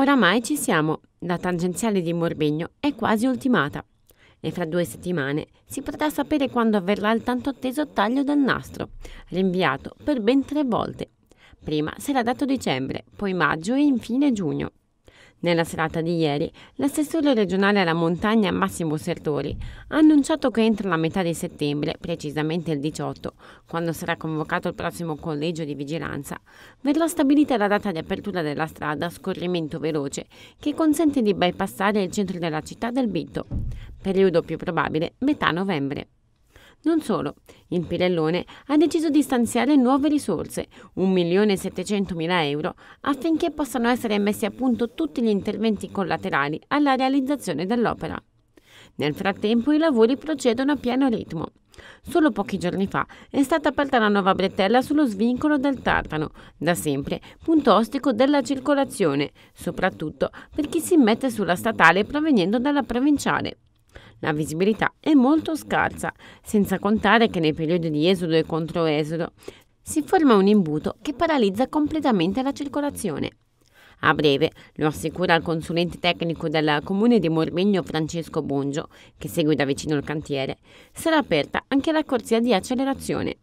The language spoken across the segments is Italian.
Oramai ci siamo, la tangenziale di Morbegno è quasi ultimata e fra due settimane si potrà sapere quando avverrà il tanto atteso taglio del nastro, rinviato per ben tre volte. Prima sarà dato dicembre, poi maggio e infine giugno. Nella serata di ieri, l'assessore regionale alla montagna Massimo Sertori ha annunciato che entro la metà di settembre, precisamente il 18, quando sarà convocato il prossimo collegio di vigilanza, verrà stabilita la data di apertura della strada a scorrimento veloce che consente di bypassare il centro della città del Bitto, periodo più probabile metà novembre. Non solo, il Pirellone ha deciso di stanziare nuove risorse, 1.700.000 euro, affinché possano essere messi a punto tutti gli interventi collaterali alla realizzazione dell'opera. Nel frattempo i lavori procedono a pieno ritmo. Solo pochi giorni fa è stata aperta la nuova bretella sullo svincolo del Tartano, da sempre punto ostico della circolazione, soprattutto per chi si mette sulla statale provenendo dalla provinciale. La visibilità è molto scarsa, senza contare che nei periodi di esodo e controesodo si forma un imbuto che paralizza completamente la circolazione. A breve, lo assicura il consulente tecnico del comune di Mormigno Francesco Bongio, che segue da vicino il cantiere, sarà aperta anche la corsia di accelerazione.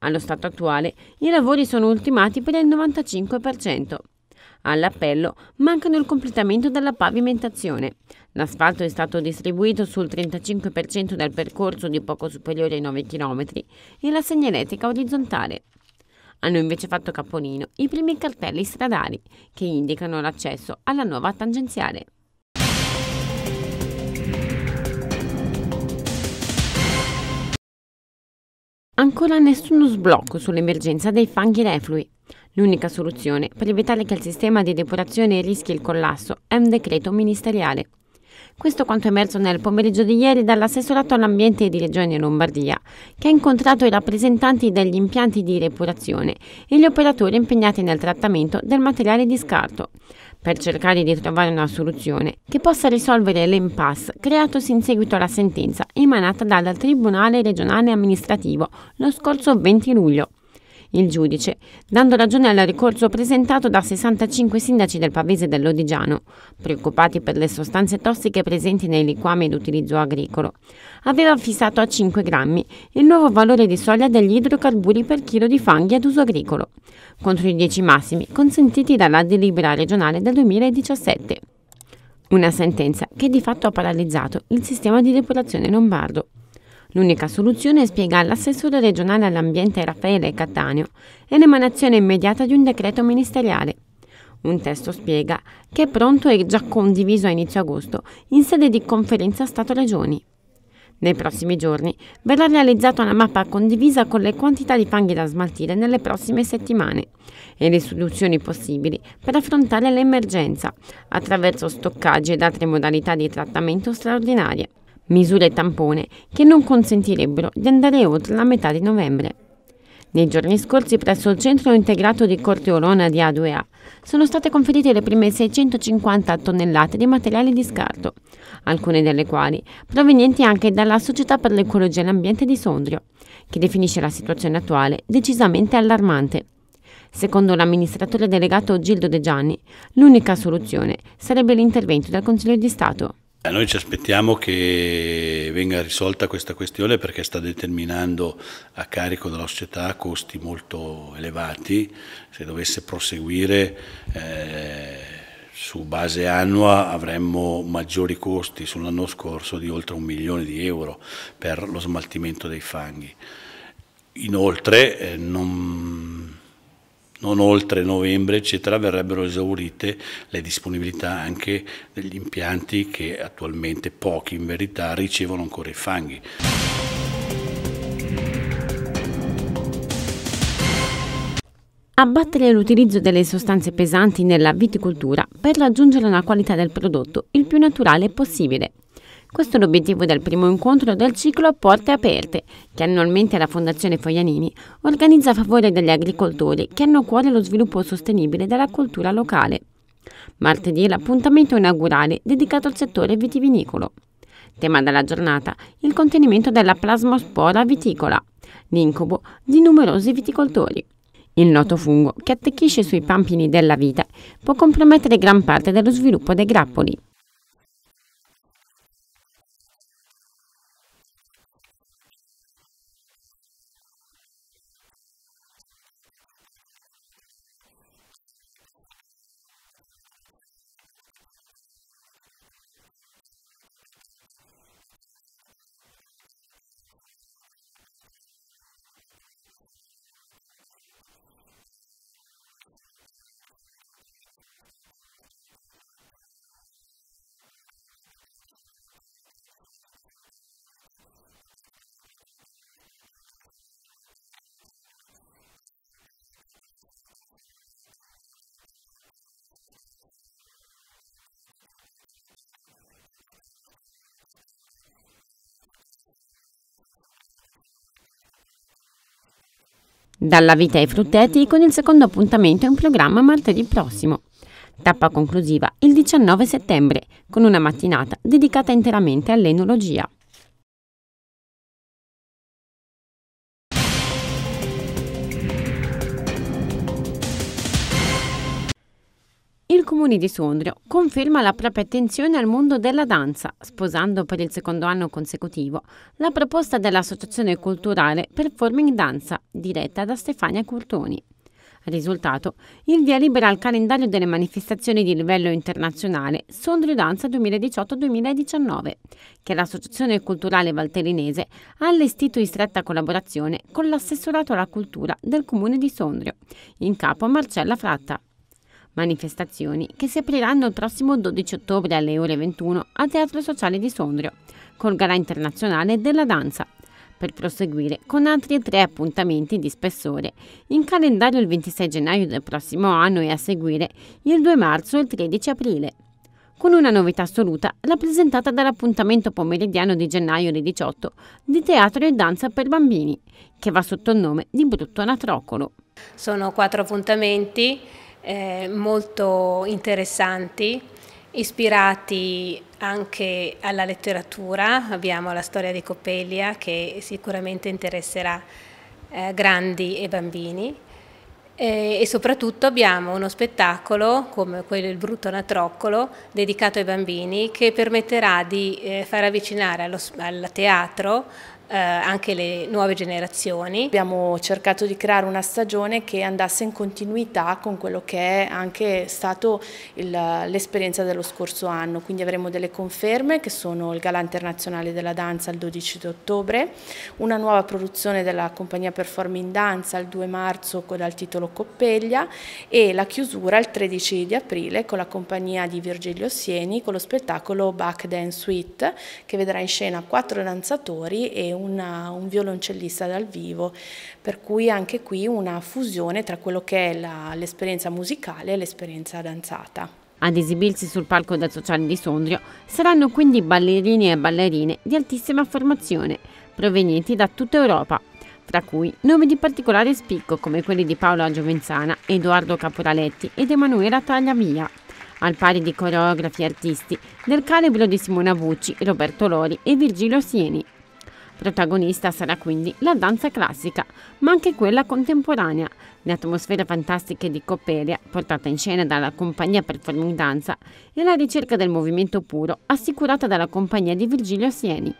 Allo stato attuale, i lavori sono ultimati per il 95%. All'appello mancano il completamento della pavimentazione. L'asfalto è stato distribuito sul 35% del percorso di poco superiore ai 9 km e la segnaletica orizzontale. Hanno invece fatto capolino i primi cartelli stradali che indicano l'accesso alla nuova tangenziale. Ancora nessuno sblocco sull'emergenza dei fanghi reflui. L'unica soluzione per evitare che il sistema di depurazione rischi il collasso è un decreto ministeriale. Questo quanto è emerso nel pomeriggio di ieri dall'assessorato all'ambiente di Regione Lombardia, che ha incontrato i rappresentanti degli impianti di depurazione e gli operatori impegnati nel trattamento del materiale di scarto, per cercare di trovare una soluzione che possa risolvere l'impasse creatosi in seguito alla sentenza emanata dal Tribunale regionale amministrativo lo scorso 20 luglio il giudice, dando ragione al ricorso presentato da 65 sindaci del Pavese dell'Odigiano, preoccupati per le sostanze tossiche presenti nei liquami d'utilizzo agricolo. Aveva fissato a 5 grammi il nuovo valore di soglia degli idrocarburi per chilo di fanghi ad uso agricolo, contro i 10 massimi consentiti dalla delibera regionale del 2017. Una sentenza che di fatto ha paralizzato il sistema di depurazione lombardo. L'unica soluzione, spiega l'assessore regionale all'ambiente Raffaele Cattaneo, è l'emanazione immediata di un decreto ministeriale. Un testo spiega che è pronto e già condiviso a inizio agosto in sede di conferenza Stato-Regioni. Nei prossimi giorni verrà realizzata una mappa condivisa con le quantità di fanghi da smaltire nelle prossime settimane e le soluzioni possibili per affrontare l'emergenza attraverso stoccaggi ed altre modalità di trattamento straordinarie misure tampone che non consentirebbero di andare oltre la metà di novembre. Nei giorni scorsi presso il centro integrato di Corte Orona di A2A sono state conferite le prime 650 tonnellate di materiali di scarto, alcune delle quali provenienti anche dalla Società per l'Ecologia e l'Ambiente di Sondrio, che definisce la situazione attuale decisamente allarmante. Secondo l'amministratore delegato Gildo De Gianni, l'unica soluzione sarebbe l'intervento del Consiglio di Stato. Noi ci aspettiamo che venga risolta questa questione perché sta determinando a carico della società costi molto elevati. Se dovesse proseguire eh, su base annua avremmo maggiori costi sull'anno scorso di oltre un milione di euro per lo smaltimento dei fanghi. Inoltre eh, non non oltre novembre, eccetera, verrebbero esaurite le disponibilità anche degli impianti che attualmente pochi in verità ricevono ancora i fanghi. Abbattere l'utilizzo delle sostanze pesanti nella viticoltura per raggiungere una qualità del prodotto il più naturale possibile. Questo è l'obiettivo del primo incontro del ciclo Porte Aperte, che annualmente la Fondazione Foglianini organizza a favore degli agricoltori che hanno a cuore lo sviluppo sostenibile della cultura locale. Martedì è l'appuntamento inaugurale dedicato al settore vitivinicolo. Tema della giornata, il contenimento della plasmospora viticola, l'incubo di numerosi viticoltori. Il noto fungo, che attecchisce sui pampini della vita, può compromettere gran parte dello sviluppo dei grappoli. Dalla vita ai frutteti con il secondo appuntamento in programma martedì prossimo. Tappa conclusiva il 19 settembre con una mattinata dedicata interamente all'enologia. Il comune di Sondrio conferma la propria attenzione al mondo della danza, sposando per il secondo anno consecutivo la proposta dell'Associazione Culturale Performing Danza, diretta da Stefania Curtoni. Risultato, il via libera al calendario delle manifestazioni di livello internazionale Sondrio Danza 2018-2019, che l'Associazione Culturale Valterinese ha allestito in stretta collaborazione con l'assessorato alla cultura del comune di Sondrio, in capo a Marcella Fratta manifestazioni che si apriranno il prossimo 12 ottobre alle ore 21 al Teatro Sociale di Sondrio, col Gala Internazionale della Danza, per proseguire con altri tre appuntamenti di spessore, in calendario il 26 gennaio del prossimo anno e a seguire il 2 marzo e il 13 aprile. Con una novità assoluta rappresentata dall'appuntamento pomeridiano di gennaio alle 18 di teatro e danza per bambini, che va sotto il nome di Brutto Anatrocolo. Sono quattro appuntamenti eh, molto interessanti, ispirati anche alla letteratura. Abbiamo la storia di Coppelia che sicuramente interesserà eh, grandi e bambini. e soprattutto abbiamo uno spettacolo come quello Il Brutto Natroccolo dedicato ai bambini che permetterà di eh, far avvicinare allo, al teatro eh, anche le nuove generazioni. Abbiamo cercato di creare una stagione che andasse in continuità con quello che è anche stato l'esperienza dello scorso anno, quindi avremo delle conferme che sono il Gala Internazionale della Danza il 12 ottobre, una nuova produzione della compagnia Performing Danza il 2 marzo dal titolo Coppeglia e la chiusura il 13 di aprile con la compagnia di Virgilio Sieni con lo spettacolo Back Dance Suite che vedrà in scena quattro danzatori e un una, un violoncellista dal vivo, per cui anche qui una fusione tra quello che è l'esperienza musicale e l'esperienza danzata. Ad esibirsi sul palco da Sociale di Sondrio saranno quindi ballerini e ballerine di altissima formazione, provenienti da tutta Europa, tra cui nomi di particolare spicco come quelli di Paola Giovenzana, Edoardo Caporaletti ed Emanuela Tagliavia, al pari di coreografi e artisti del calibro di Simona Bucci, Roberto Lori e Virgilio Sieni. Protagonista sarà quindi la danza classica, ma anche quella contemporanea. Le atmosfere fantastiche di Copperia, portata in scena dalla compagnia Performing Danza, e la ricerca del movimento puro, assicurata dalla compagnia di Virgilio Sieni.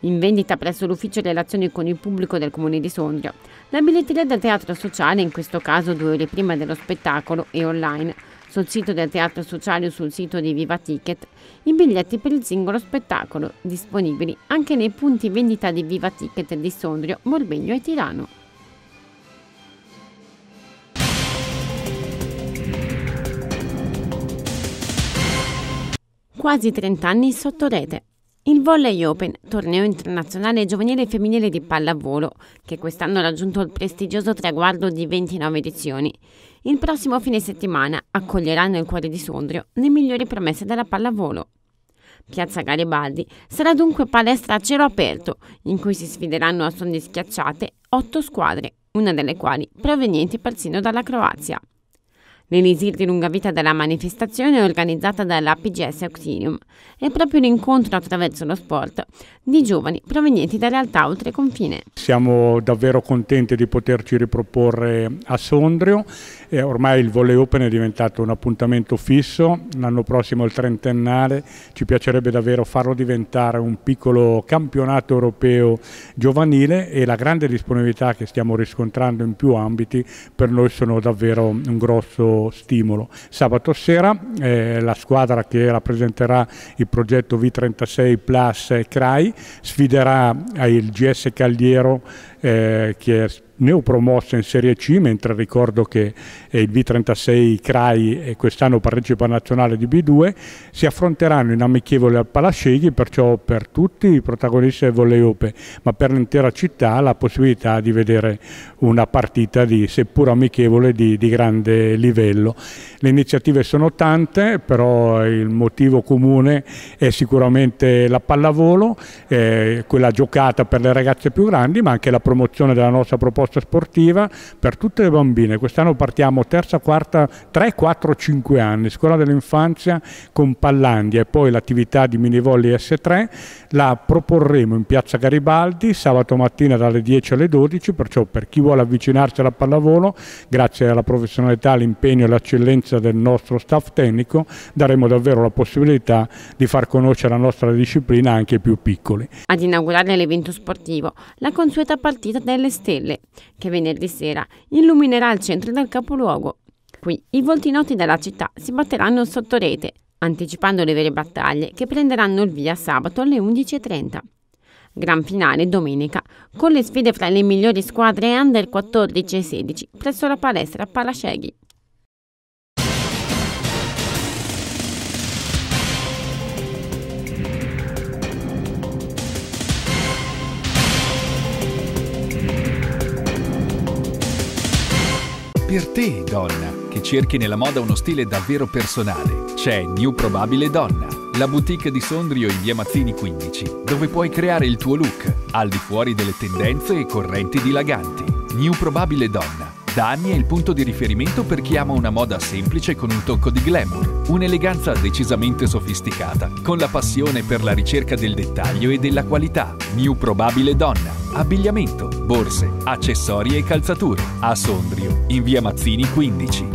In vendita presso l'ufficio relazioni con il pubblico del comune di Sondrio, la biglietteria del teatro sociale, in questo caso due ore prima dello spettacolo, e online sul sito del Teatro Sociale o sul sito di Viva Ticket i biglietti per il singolo spettacolo, disponibili anche nei punti vendita di Viva Ticket di Sondrio, Morbegno e Tirano. Quasi 30 anni sotto rete. Il Volley Open, torneo internazionale giovanile e femminile di pallavolo, che quest'anno ha raggiunto il prestigioso traguardo di 29 edizioni. Il prossimo fine settimana accoglierà nel cuore di Sondrio le migliori promesse della pallavolo. Piazza Garibaldi sarà dunque palestra a cielo aperto, in cui si sfideranno a sondi schiacciate otto squadre, una delle quali provenienti persino dalla Croazia. L'Elisir di lunga vita della manifestazione è organizzata dalla PGS Auxilium. È proprio l'incontro attraverso lo sport di giovani provenienti da realtà oltre confine. Siamo davvero contenti di poterci riproporre a Sondrio e ormai il volley open è diventato un appuntamento fisso, l'anno prossimo il trentennale, ci piacerebbe davvero farlo diventare un piccolo campionato europeo giovanile e la grande disponibilità che stiamo riscontrando in più ambiti per noi sono davvero un grosso stimolo. Sabato sera eh, la squadra che rappresenterà il progetto V36 Plus CRAI sfiderà il GS Cagliero eh, che è neopromossa in Serie C, mentre ricordo che eh, il B36 CRAI quest'anno partecipa nazionale di B2, si affronteranno in amichevole al Palasceghi, perciò per tutti i protagonisti del Voleope, ma per l'intera città la possibilità di vedere una partita di, seppur amichevole di, di grande livello. Le iniziative sono tante, però il motivo comune è sicuramente la pallavolo, eh, quella giocata per le ragazze più grandi, ma anche la promozione della nostra proposta proposta sportiva per tutte le bambine. Quest'anno partiamo terza, quarta, 3, 4, 5 anni, scuola dell'infanzia con Pallandia e poi l'attività di minivolley S3 la proporremo in piazza Garibaldi sabato mattina dalle 10 alle 12, perciò per chi vuole avvicinarsi alla pallavolo, grazie alla professionalità, all'impegno e all'eccellenza del nostro staff tecnico, daremo davvero la possibilità di far conoscere la nostra disciplina anche ai più piccoli. Ad inaugurare l'evento sportivo, la consueta partita delle stelle, che venerdì sera illuminerà il centro del capoluogo. Qui i volti noti della città si batteranno sotto rete, anticipando le vere battaglie che prenderanno il via sabato alle 11.30. Gran finale domenica con le sfide fra le migliori squadre under 14 e 16 presso la palestra Palaceghi. Per te, donna, che cerchi nella moda uno stile davvero personale, c'è New Probabile Donna, la boutique di Sondrio in via Mazzini 15, dove puoi creare il tuo look, al di fuori delle tendenze e correnti dilaganti. New Probabile Donna. Da anni è il punto di riferimento per chi ama una moda semplice con un tocco di glamour, un'eleganza decisamente sofisticata, con la passione per la ricerca del dettaglio e della qualità. New Probabile Donna. Abbigliamento, borse, accessori e calzature a Sondrio, in via Mazzini 15.